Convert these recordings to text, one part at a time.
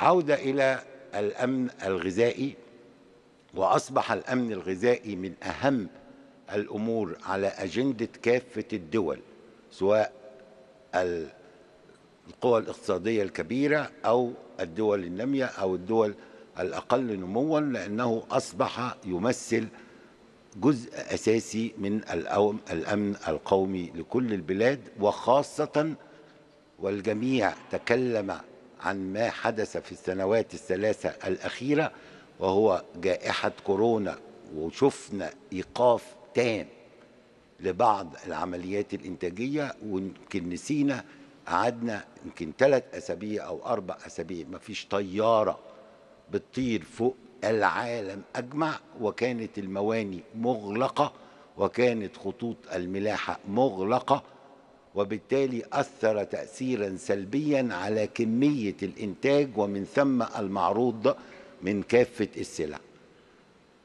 عودة إلى الأمن الغذائي وأصبح الأمن الغذائي من أهم الأمور على أجندة كافة الدول سواء القوى الاقتصادية الكبيرة أو الدول النامية أو الدول الأقل نموا لأنه أصبح يمثل جزء أساسي من الأمن القومي لكل البلاد وخاصة والجميع تكلم عن ما حدث في السنوات الثلاثة الأخيرة وهو جائحة كورونا وشفنا إيقاف تام لبعض العمليات الإنتاجية ويمكن نسينا قعدنا يمكن ثلاث أسابيع أو أربع أسابيع ما فيش طيارة بتطير فوق العالم أجمع وكانت المواني مغلقة وكانت خطوط الملاحة مغلقة وبالتالي أثر تأثيرا سلبيا على كمية الإنتاج ومن ثم المعروض من كافة السلع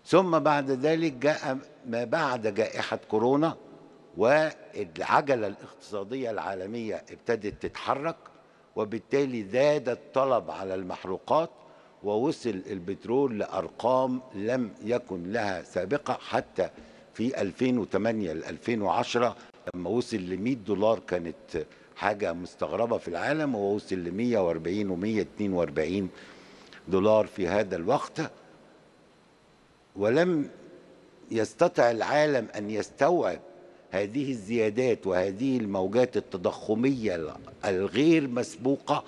ثم بعد ذلك جاء ما بعد جائحة كورونا والعجلة الاقتصادية العالمية ابتدت تتحرك وبالتالي زاد الطلب على المحروقات ووصل البترول لأرقام لم يكن لها سابقة حتى في 2008 ل 2010 لما وصل ل 100 دولار كانت حاجه مستغربه في العالم هو وصل ل 140 و 142 دولار في هذا الوقت ولم يستطع العالم ان يستوعب هذه الزيادات وهذه الموجات التضخميه الغير مسبوقه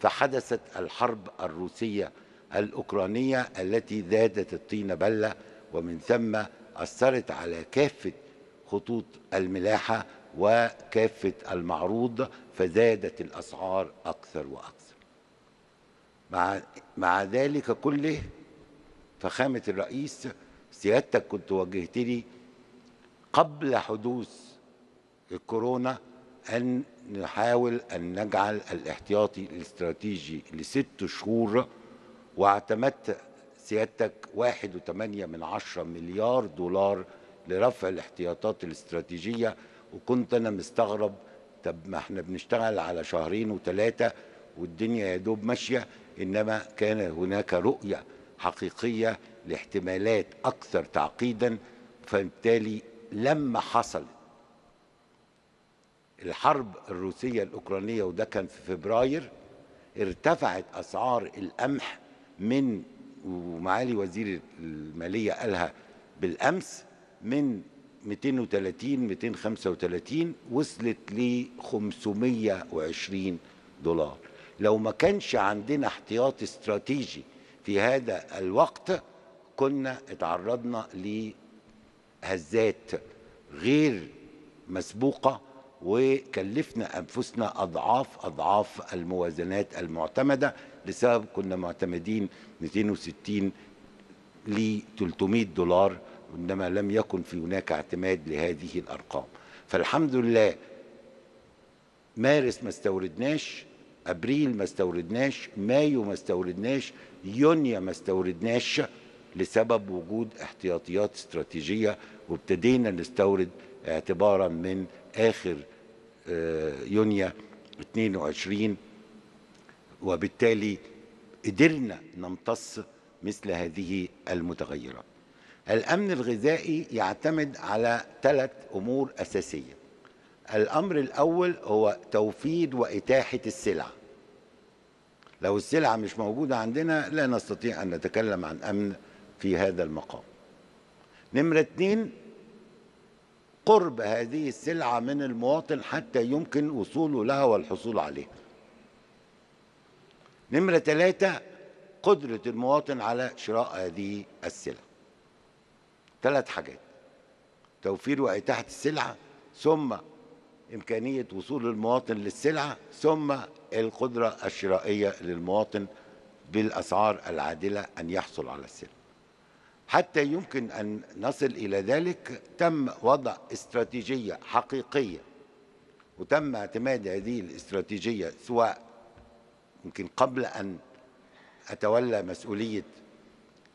فحدثت الحرب الروسيه الاوكرانيه التي ذادت الطين بله ومن ثم اثرت على كافه خطوط الملاحة وكافة المعروض فزادت الأسعار أكثر وأكثر مع, مع ذلك كله فخامة الرئيس سيادتك كنت وجهت لي قبل حدوث الكورونا أن نحاول أن نجعل الاحتياطي الاستراتيجي لست شهور واعتمدت سيادتك 1.8 من عشرة مليار دولار لرفع الاحتياطات الاستراتيجيه وكنت انا مستغرب طب ما احنا بنشتغل على شهرين وثلاثه والدنيا يا دوب ماشيه انما كان هناك رؤيه حقيقيه لاحتمالات اكثر تعقيدا فبالتالي لما حصل الحرب الروسيه الاوكرانيه وده كان في فبراير ارتفعت اسعار القمح من ومعالي وزير الماليه قالها بالامس من 230 235 وصلت ل 520 دولار لو ما كانش عندنا احتياط استراتيجي في هذا الوقت كنا اتعرضنا لهزات غير مسبوقه وكلفنا انفسنا اضعاف اضعاف الموازنات المعتمده لسبب كنا معتمدين 260 ل 300 دولار وإنما لم يكن في هناك اعتماد لهذه الأرقام فالحمد لله مارس ما استوردناش ابريل ما استوردناش مايو ما استوردناش يونيو ما استوردناش لسبب وجود احتياطيات استراتيجيه وابتدينا نستورد اعتبارا من اخر آه، يونيو 22 وبالتالي قدرنا نمتص مثل هذه المتغيرات الأمن الغذائي يعتمد على ثلاث أمور أساسية الأمر الأول هو توفير وإتاحة السلع لو السلع مش موجودة عندنا لا نستطيع أن نتكلم عن أمن في هذا المقام نمرة اتنين قرب هذه السلعة من المواطن حتى يمكن وصوله لها والحصول عليها نمرة ثلاثة قدرة المواطن على شراء هذه السلع ثلاث حاجات توفير وإتاحة السلعة ثم إمكانية وصول المواطن للسلعة ثم القدرة الشرائية للمواطن بالأسعار العادلة أن يحصل على السلع حتى يمكن أن نصل إلى ذلك تم وضع استراتيجية حقيقية وتم اعتماد هذه الاستراتيجية سواء يمكن قبل أن أتولى مسؤولية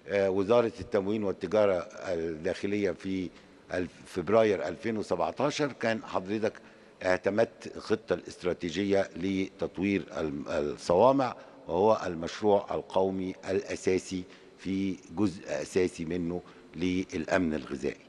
آه، وزارة التموين والتجارة الداخلية في فبراير 2017 كان حضرتك اعتمدت الخطة الاستراتيجية لتطوير الصوامع وهو المشروع القومي الأساسي في جزء أساسي منه للأمن الغذائي